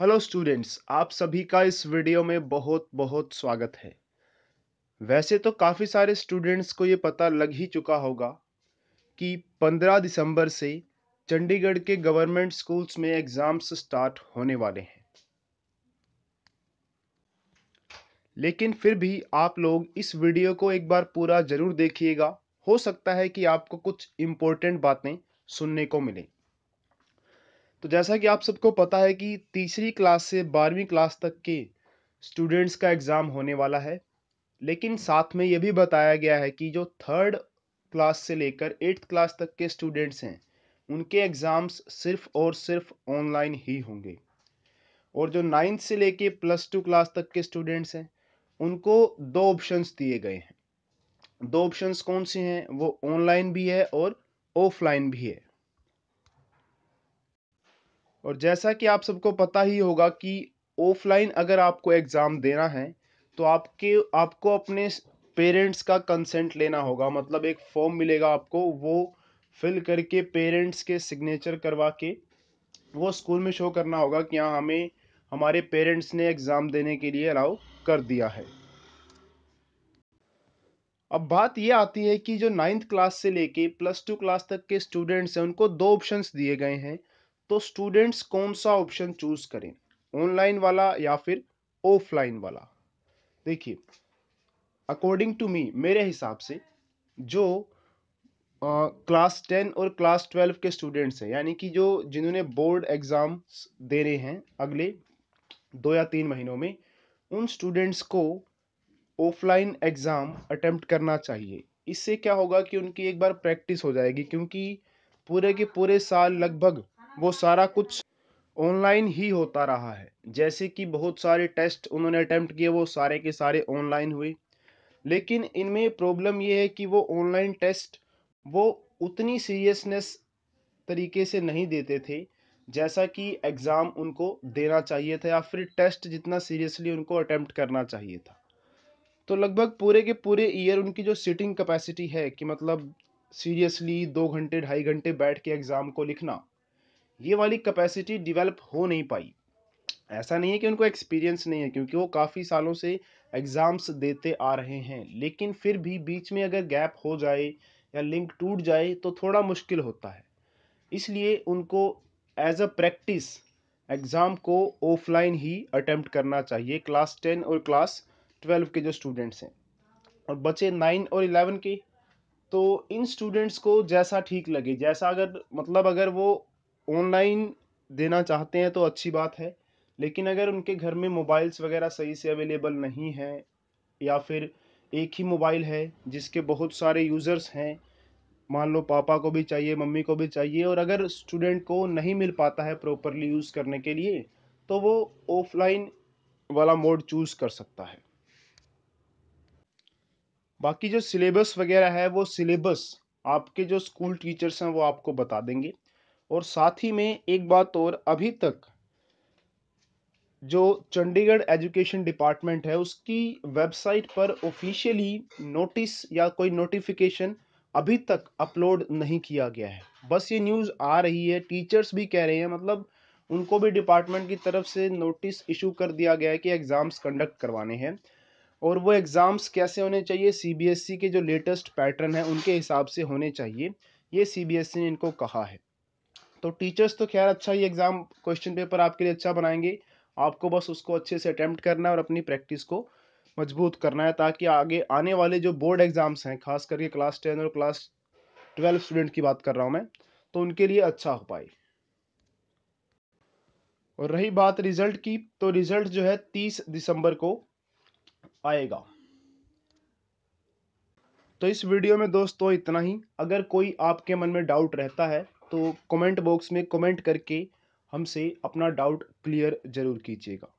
hello students आप सभी का इस वीडियो में बहुत बहुत स्वागत है वैसे तो काफ़ी सारे स्टूडेंट्स को ये पता लग ही चुका होगा कि 15 दिसंबर से चंडीगढ़ के गवर्नमेंट स्कूल्स में एग्ज़ाम्स स्टार्ट होने वाले हैं लेकिन फिर भी आप लोग इस वीडियो को एक बार पूरा ज़रूर देखिएगा हो सकता है कि आपको कुछ इम्पोर्टेंट बातें सुनने को मिलें तो जैसा कि आप सबको पता है कि तीसरी क्लास से बारहवीं क्लास तक के स्टूडेंट्स का एग्ज़ाम होने वाला है लेकिन साथ में ये भी बताया गया है कि जो थर्ड क्लास से लेकर एट्थ क्लास तक के स्टूडेंट्स हैं उनके एग्ज़ाम्स सिर्फ़ और सिर्फ ऑनलाइन ही होंगे और जो नाइन्थ से लेके प्लस टू क्लास तक के स्टूडेंट्स हैं उनको दो ऑप्शंस दिए गए हैं दो ऑप्शंस कौन से हैं वो ऑनलाइन भी है और ऑफलाइन भी है और जैसा कि आप सबको पता ही होगा कि ऑफलाइन अगर आपको एग्ज़ाम देना है तो आपके आपको अपने पेरेंट्स का कंसेंट लेना होगा मतलब एक फॉर्म मिलेगा आपको वो फिल करके पेरेंट्स के सिग्नेचर करवा के वो स्कूल में शो करना होगा कि हाँ हमें हमारे पेरेंट्स ने एग्ज़ाम देने के लिए अलाउ कर दिया है अब बात ये आती है कि जो नाइन्थ क्लास से लेके प्लस टू क्लास तक के स्टूडेंट्स हैं उनको दो ऑप्शंस दिए गए हैं तो स्टूडेंट्स कौन सा ऑप्शन चूज करें ऑनलाइन वाला या फिर ऑफलाइन वाला देखिए अकॉर्डिंग टू मी मेरे हिसाब से जो क्लास टेन और क्लास ट्वेल्व के स्टूडेंट्स हैं यानी कि जो जिन्होंने बोर्ड एग्ज़ाम्स दे रहे हैं अगले दो या तीन महीनों में उन स्टूडेंट्स को ऑफलाइन एग्ज़ाम अटैम्प्ट करना चाहिए इससे क्या होगा कि उनकी एक बार प्रैक्टिस हो जाएगी क्योंकि पूरे के पूरे साल लगभग वो सारा कुछ ऑनलाइन ही होता रहा है जैसे कि बहुत सारे टेस्ट उन्होंने अटैम्प्ट किए वो सारे के सारे ऑनलाइन हुए लेकिन इनमें प्रॉब्लम ये है कि वो ऑनलाइन टेस्ट वो उतनी सीरियसनेस तरीके से नहीं देते थे जैसा कि एग्ज़ाम उनको देना चाहिए था या फिर टेस्ट जितना सीरियसली उनको अटैम्प्ट करना चाहिए था तो लगभग पूरे के पूरे ईयर उनकी जो सिटिंग कैपेसिटी है कि मतलब सीरियसली दो घंटे ढाई घंटे बैठ के एग्ज़ाम को लिखना ये वाली कैपेसिटी डिवेलप हो नहीं पाई ऐसा नहीं है कि उनको एक्सपीरियंस नहीं है क्योंकि वो काफ़ी सालों से एग्ज़ाम्स देते आ रहे हैं लेकिन फिर भी बीच में अगर गैप हो जाए या लिंक टूट जाए तो थोड़ा मुश्किल होता है इसलिए उनको एज अ प्रैक्टिस एग्ज़ाम को ऑफलाइन ही अटैम्प्ट करना चाहिए क्लास टेन और क्लास ट्वेल्व के जो स्टूडेंट्स हैं और बचे नाइन और इलेवन के तो इन स्टूडेंट्स को जैसा ठीक लगे जैसा अगर मतलब अगर वो ऑनलाइन देना चाहते हैं तो अच्छी बात है लेकिन अगर उनके घर में मोबाइल्स वगैरह सही से अवेलेबल नहीं हैं या फिर एक ही मोबाइल है जिसके बहुत सारे यूज़र्स हैं मान लो पापा को भी चाहिए मम्मी को भी चाहिए और अगर स्टूडेंट को नहीं मिल पाता है प्रॉपरली यूज़ करने के लिए तो वो ऑफलाइन वाला मोड चूज़ कर सकता है बाकी जो सिलेबस वगैरह है वो सिलेबस आपके जो स्कूल टीचर्स हैं वो आपको बता देंगे और साथ ही में एक बात और अभी तक जो चंडीगढ़ एजुकेशन डिपार्टमेंट है उसकी वेबसाइट पर ऑफिशियली नोटिस या कोई नोटिफिकेशन अभी तक अपलोड नहीं किया गया है बस ये न्यूज़ आ रही है टीचर्स भी कह रहे हैं मतलब उनको भी डिपार्टमेंट की तरफ से नोटिस इशू कर दिया गया है कि एग्ज़ाम्स कंडक्ट करवाने हैं और वो एग्ज़ाम्स कैसे होने चाहिए सी e के जो लेटेस्ट पैटर्न है उनके हिसाब से होने चाहिए ये सी e ने इनको कहा है तो टीचर्स तो खैर अच्छा ही एग्ज़ाम क्वेश्चन पेपर आपके लिए अच्छा बनाएंगे आपको बस उसको अच्छे से अटैम्प्ट करना है और अपनी प्रैक्टिस को मजबूत करना है ताकि आगे आने वाले जो बोर्ड एग्ज़ाम्स हैं खास करके क्लास टेन और क्लास ट्वेल्व स्टूडेंट की बात कर रहा हूँ मैं तो उनके लिए अच्छा हो पाए और रही बात रिजल्ट की तो रिजल्ट जो है तीस दिसंबर को आएगा तो इस वीडियो में दोस्तों इतना ही अगर कोई आपके मन में डाउट रहता है तो कमेंट बॉक्स में कमेंट करके हमसे अपना डाउट क्लियर ज़रूर कीजिएगा